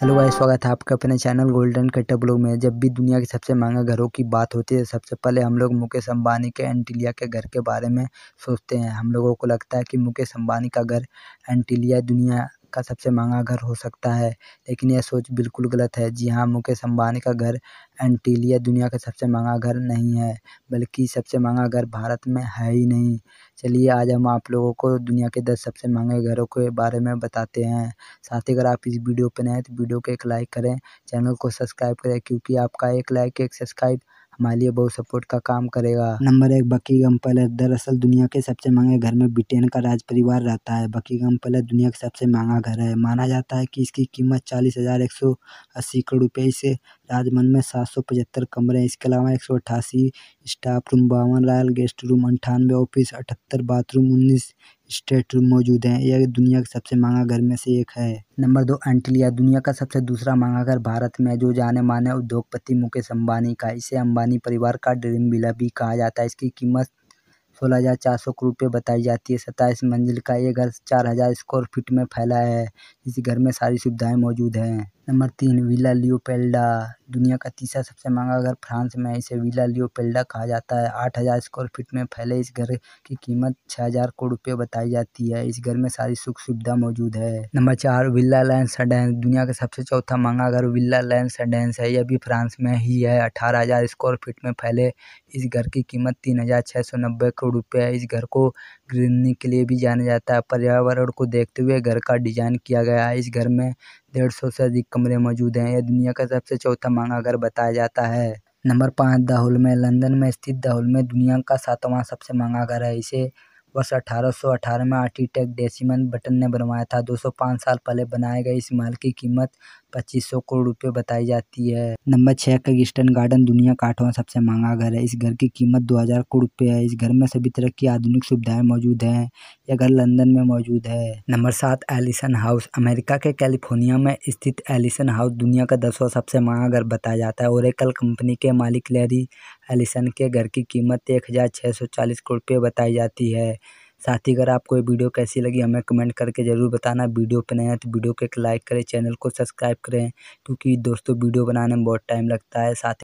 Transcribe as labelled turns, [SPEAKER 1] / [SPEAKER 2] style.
[SPEAKER 1] hello भाई स्वागत है आपका अपने चैनल गोल्डन कट्टा ब्लॉग में जब भी दुनिया के सबसे महंगा घरों की बात होती है तो सबसे पहले हम लोग मुकेश अंबानी के एंटीलिया के घर के बारे में सोचते हैं हम लोगों को लगता है कि मुकेश अंबानी का घर एंटीलिया दुनिया का सबसे महंगा घर हो सकता है लेकिन यह सोच बिल्कुल गलत है जी हाँ मुकेश अंबानी का घर एंटीलिया दुनिया का सबसे महंगा घर नहीं है बल्कि सबसे महंगा घर भारत में है ही नहीं चलिए आज हम आप लोगों को दुनिया के दस सबसे महंगे घरों के बारे में बताते हैं साथ ही अगर आप इस वीडियो पर नए हैं तो वीडियो को एक लाइक करें चैनल को सब्सक्राइब करें क्योंकि आपका एक लाइक एक सब्सक्राइब हमारे लिए बहुत सपोर्ट का काम करेगा नंबर एक बकी पैलेस दरअसल दुनिया के सबसे महंगे घर में ब्रिटेन का राज परिवार रहता है बकी पैलेस दुनिया का सबसे महंगा घर है माना जाता है कि इसकी कीमत चालीस हजार एक सौ अस्सी करोड़ रुपये से राजमन में सात सौ पचहत्तर कमरे हैं इसके अलावा एक सौ अट्ठासी स्टाफ रूम बावन रॉयल गेस्ट रूम अंठानवे ऑफिस अठहत्तर बाथरूम उन्नीस स्टेट रूम मौजूद है यह दुनिया के सबसे महंगा घर में से एक है नंबर दो एंटलिया दुनिया का सबसे दूसरा महंगा घर भारत में जो जाने माने उद्योगपति मुकेश अंबानी का इसे अंबानी परिवार का ड्रीम विला भी कहा जाता है इसकी कीमत सोलह हज़ार चार सौ करोड़ रुपये बताई जाती है सत्ताईस मंजिल का ये घर चार हज़ार स्क्वायर फीट में फैला है इस घर में सारी सुविधाएं मौजूद हैं नंबर तीन विला लियोपेल्डा दुनिया का तीसरा सबसे महंगा घर फ्रांस में इसे विला पेल्डा कहा जाता है आठ हज़ार स्क्वायर फीट में फैले इस घर की कीमत छः हज़ार करोड़ रुपये बताई जाती है इस घर में सारी सुख सुविधा मौजूद है नंबर चार विला सडेंस दुनिया का सबसे चौथा महंगा घर विला सडेंस है यह भी फ्रांस में ही है अठारह हज़ार स्क्वायर फीट में फैले इस घर की कीमत तीन हज़ार छः सौ नब्बे करोड़ रुपये है इस घर को घूमने के लिए भी जाना जाता है पर्यावरण को देखते हुए घर का डिजाइन किया गया है इस घर में डेढ़ सौ से अधिक कमरे मौजूद हैं यह दुनिया का सबसे चौथा महंगा घर बताया जाता है नंबर पाँच दाहुल में लंदन में स्थित दाहुल में दुनिया का सातवां सबसे महंगा घर है इसे वर्ष अठारह में आर्किटेक्ट डेसिमन बटन ने बनवाया था 205 साल पहले बनाए गए इस महल की कीमत पच्चीस सौ करोड़ रुपए बताई जाती है नंबर छह का ईस्टर्न गार्डन दुनिया का आठवां सबसे महंगा घर है इस घर की कीमत दो हजार करोड़ रुपए है इस घर में सभी तरह की आधुनिक सुविधाएं मौजूद है यह घर लंदन में मौजूद है नंबर सात एलिसन हाउस अमेरिका के कैलिफोर्निया में स्थित एलिसन हाउस दुनिया का दसवां सबसे महंगा घर बताया जाता है और एकल कंपनी के मालिक लैरी एलिसन के घर की कीमत एक हजार छह सौ चालीस करोड़ रुपये बताई जाती है साथ ही अगर आपको ये वीडियो कैसी लगी हमें कमेंट करके ज़रूर बताना वीडियो पर नए तो वीडियो को एक लाइक करें चैनल को सब्सक्राइब करें क्योंकि दोस्तों वीडियो बनाने में बहुत टाइम लगता है साथ